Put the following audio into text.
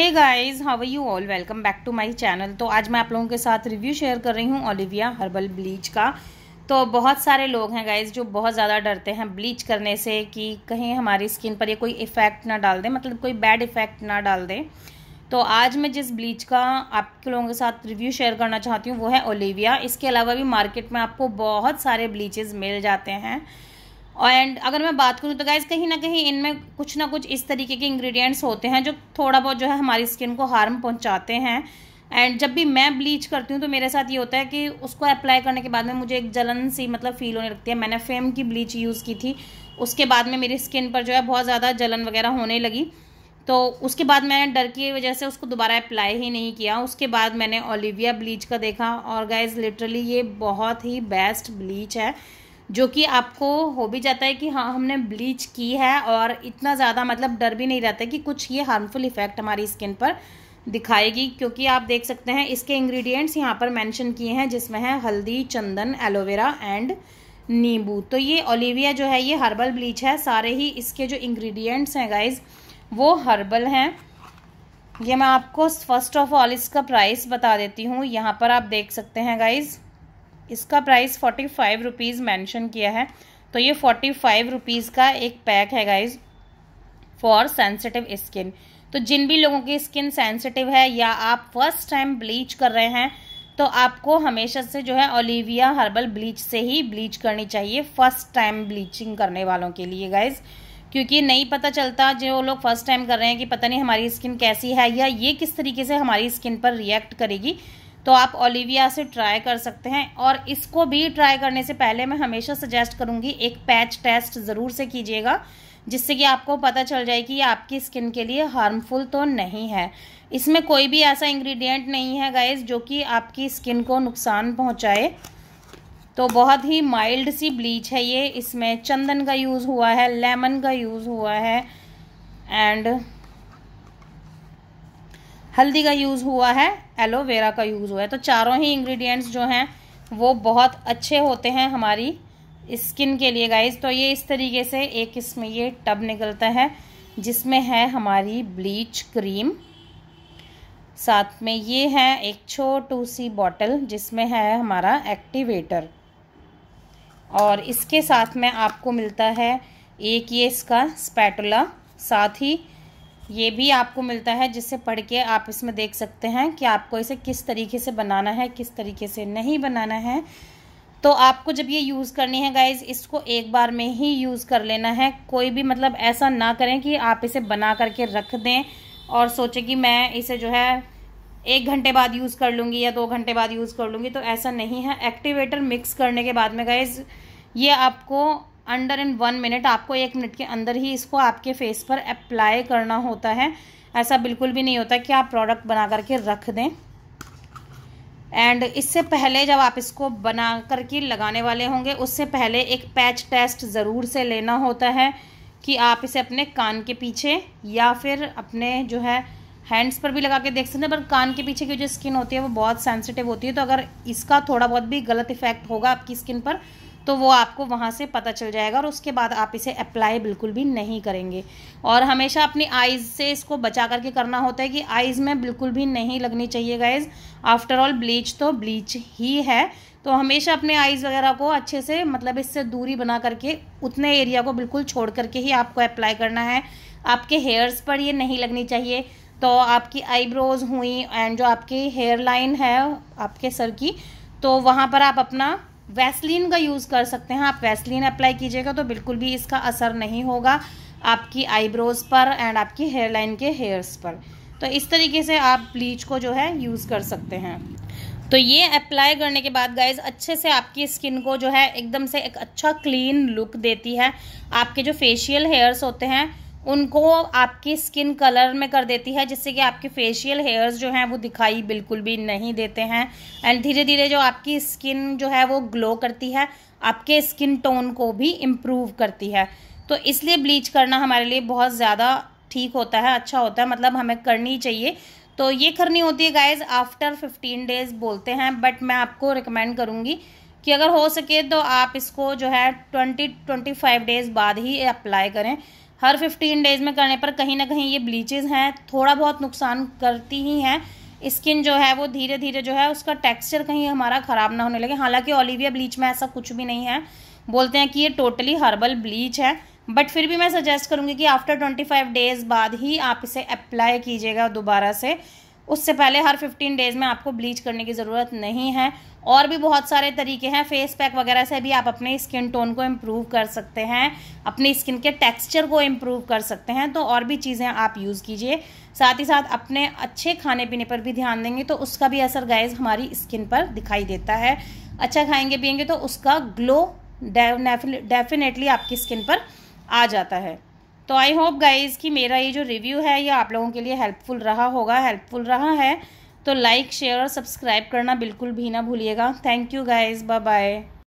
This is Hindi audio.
hey guys how are you all welcome back to my channel तो आज मैं आप लोगों के साथ रिव्यू शेयर कर रही हूँ ओलिविया हर्बल ब्लीच का तो बहुत सारे लोग हैं गाइज जो बहुत ज़्यादा डरते हैं ब्लीच करने से कि कहीं हमारी स्किन पर ये कोई इफ़ेक्ट ना डाल दें मतलब कोई बैड इफ़ेक्ट ना डाल दें तो आज मैं जिस ब्लीच का आप लोगों के साथ रिव्यू शेयर करना चाहती हूँ वो है ओलिविया इसके अलावा भी मार्केट में आपको बहुत सारे ब्लीचेज़ मिल जाते हैं एंड अगर मैं बात करूँ तो गाइज कहीं ना कहीं इनमें कुछ ना कुछ इस तरीके के इंग्रेडिएंट्स होते हैं जो थोड़ा बहुत जो है हमारी स्किन को हार्म पहुँचाते हैं एंड जब भी मैं ब्लीच करती हूँ तो मेरे साथ ये होता है कि उसको अप्लाई करने के बाद में मुझे एक जलन सी मतलब फील होने लगती है मैंने फेम की ब्लीच यूज़ की थी उसके बाद में मेरी स्किन पर जो है बहुत ज़्यादा जलन वगैरह होने लगी तो उसके बाद मैंने डर की वजह से उसको दोबारा अप्लाई ही नहीं किया उसके बाद मैंने ओलिविया ब्लीच का देखा और गाइज लिटरली ये बहुत ही बेस्ट ब्लीच है जो कि आपको हो भी जाता है कि हाँ हमने ब्लीच की है और इतना ज़्यादा मतलब डर भी नहीं रहता कि कुछ ये हार्मफुल इफ़ेक्ट हमारी स्किन पर दिखाएगी क्योंकि आप देख सकते हैं इसके इंग्रेडिएंट्स यहाँ पर मेंशन किए हैं जिसमें है हल्दी चंदन एलोवेरा एंड नींबू तो ये ओलिविया जो है ये हर्बल ब्लीच है सारे ही इसके जो इंग्रेडिएंट्स हैं गाइज वो हर्बल हैं ये मैं आपको फर्स्ट ऑफ ऑल इसका प्राइस बता देती हूँ यहाँ पर आप देख सकते हैं गाइज़ इसका price forty five rupees mention किया है तो ये फोर्टी फाइव रुपीज़ का एक पैक है गाइज फॉर सेंसिटिव स्किन तो जिन भी लोगों की स्किन सेंसिटिव है या आप फर्स्ट टाइम ब्लीच कर रहे हैं तो आपको हमेशा से जो है ओलिविया हर्बल ब्लीच से ही ब्लीच करनी चाहिए फर्स्ट टाइम ब्लीचिंग करने वालों के लिए गाइज़ क्योंकि नहीं पता चलता जो लोग फर्स्ट टाइम कर रहे हैं कि पता नहीं हमारी स्किन कैसी है या ये किस तरीके से हमारी स्किन पर रिएक्ट करेगी तो आप ओलिविया से ट्राई कर सकते हैं और इसको भी ट्राई करने से पहले मैं हमेशा सजेस्ट करूँगी एक पैच टेस्ट ज़रूर से कीजिएगा जिससे कि आपको पता चल जाए कि ये आपकी स्किन के लिए हार्मफुल तो नहीं है इसमें कोई भी ऐसा इंग्रेडिएंट नहीं है गाइज जो कि आपकी स्किन को नुकसान पहुंचाए तो बहुत ही माइल्ड सी ब्लीच है ये इसमें चंदन का यूज़ हुआ है लेमन का यूज़ हुआ है एंड हल्दी का यूज़ हुआ है एलोवेरा का यूज़ हुआ है तो चारों ही इंग्रेडिएंट्स जो हैं वो बहुत अच्छे होते हैं हमारी स्किन के लिए गाइस तो ये इस तरीके से एक इसमें ये टब निकलता है जिसमें है हमारी ब्लीच क्रीम साथ में ये है एक छोटू सी बॉटल जिसमें है हमारा एक्टिवेटर और इसके साथ में आपको मिलता है एक ये इसका स्पैटुला साथ ही ये भी आपको मिलता है जिसे पढ़ के आप इसमें देख सकते हैं कि आपको इसे किस तरीके से बनाना है किस तरीके से नहीं बनाना है तो आपको जब ये यूज़ करनी है गाइज इसको एक बार में ही यूज़ कर लेना है कोई भी मतलब ऐसा ना करें कि आप इसे बना करके रख दें और सोचें कि मैं इसे जो है एक घंटे बाद यूज़ कर लूँगी या दो घंटे बाद यूज़ कर लूँगी तो ऐसा नहीं है एक्टिवेटर मिक्स करने के बाद में गाइज ये आपको अंडर इन वन मिनट आपको एक मिनट के अंदर ही इसको आपके फेस पर अप्लाई करना होता है ऐसा बिल्कुल भी नहीं होता कि आप प्रोडक्ट बना करके रख दें एंड इससे पहले जब आप इसको बना करके लगाने वाले होंगे उससे पहले एक पैच टेस्ट ज़रूर से लेना होता है कि आप इसे अपने कान के पीछे या फिर अपने जो है हैंड्स पर भी लगा के देख सकते हैं पर कान के पीछे की जो स्किन होती है वो बहुत सेंसिटिव होती है तो अगर इसका थोड़ा बहुत भी गलत इफेक्ट होगा आपकी स्किन पर तो वो आपको वहाँ से पता चल जाएगा और उसके बाद आप इसे अप्लाई बिल्कुल भी नहीं करेंगे और हमेशा अपनी आइज़ से इसको बचा करके करना होता है कि आइज़ में बिल्कुल भी नहीं लगनी चाहिए गाइज आफ्टर ऑल ब्लीच तो ब्लीच ही है तो हमेशा अपने आइज़ वगैरह को अच्छे से मतलब इससे दूरी बना करके उतने एरिया को बिल्कुल छोड़ करके ही आपको अप्लाई करना है आपके हेयर्स पर ये नहीं लगनी चाहिए तो आपकी आईब्रोज़ हुई एंड जो आपकी हेयर लाइन है आपके सर की तो वहाँ पर आप अपना वैसलीन का यूज़ कर सकते हैं आप वैसलीन अप्लाई कीजिएगा तो बिल्कुल भी इसका असर नहीं होगा आपकी आईब्रोज़ पर एंड आपकी हेयर लाइन के हेयर्स पर तो इस तरीके से आप ब्लीच को जो है यूज़ कर सकते हैं तो ये अप्लाई करने के बाद गाइज अच्छे से आपकी स्किन को जो है एकदम से एक अच्छा क्लीन लुक देती है आपके जो फेशियल हेयर्स होते हैं उनको आपकी स्किन कलर में कर देती है जिससे कि आपके फेशियल हेयर्स जो हैं वो दिखाई बिल्कुल भी नहीं देते हैं एंड धीरे धीरे जो आपकी स्किन जो है वो ग्लो करती है आपके स्किन टोन को भी इम्प्रूव करती है तो इसलिए ब्लीच करना हमारे लिए बहुत ज़्यादा ठीक होता है अच्छा होता है मतलब हमें करनी चाहिए तो ये करनी होती है गाइज आफ्टर फिफ्टीन डेज़ बोलते हैं बट मैं आपको रिकमेंड करूँगी कि अगर हो सके तो आप इसको जो है ट्वेंटी ट्वेंटी फाइव डेज़ बाद ही अप्लाई करें हर फिफ्टीन डेज़ में करने पर कहीं ना कहीं ये ब्लीचेज हैं थोड़ा बहुत नुकसान करती ही हैं स्किन जो है वो धीरे धीरे जो है उसका टेक्सचर कहीं हमारा ख़राब ना होने लगे हालांकि ओलिविया ब्लीच में ऐसा कुछ भी नहीं है बोलते हैं कि ये टोटली हर्बल ब्लीच है बट फिर भी मैं सजेस्ट करूँगी कि आफ्टर ट्वेंटी फाइव डेज़ बाद ही आप इसे अप्लाई कीजिएगा दोबारा से उससे पहले हर 15 डेज़ में आपको ब्लीच करने की ज़रूरत नहीं है और भी बहुत सारे तरीके हैं फेस पैक वगैरह से भी आप अपने स्किन टोन को इम्प्रूव कर सकते हैं अपनी स्किन के टेक्सचर को इम्प्रूव कर सकते हैं तो और भी चीज़ें आप यूज़ कीजिए साथ ही साथ अपने अच्छे खाने पीने पर भी ध्यान देंगे तो उसका भी असर गैज़ हमारी स्किन पर दिखाई देता है अच्छा खाएंगे पियेंगे तो उसका ग्लो डेफिनेटली आपकी स्किन पर आ जाता है तो आई होप गाइज़ कि मेरा ये जो रिव्यू है ये आप लोगों के लिए हेल्पफुल रहा होगा हेल्पफुल रहा है तो लाइक शेयर और सब्सक्राइब करना बिल्कुल भी ना भूलिएगा thank you guys bye bye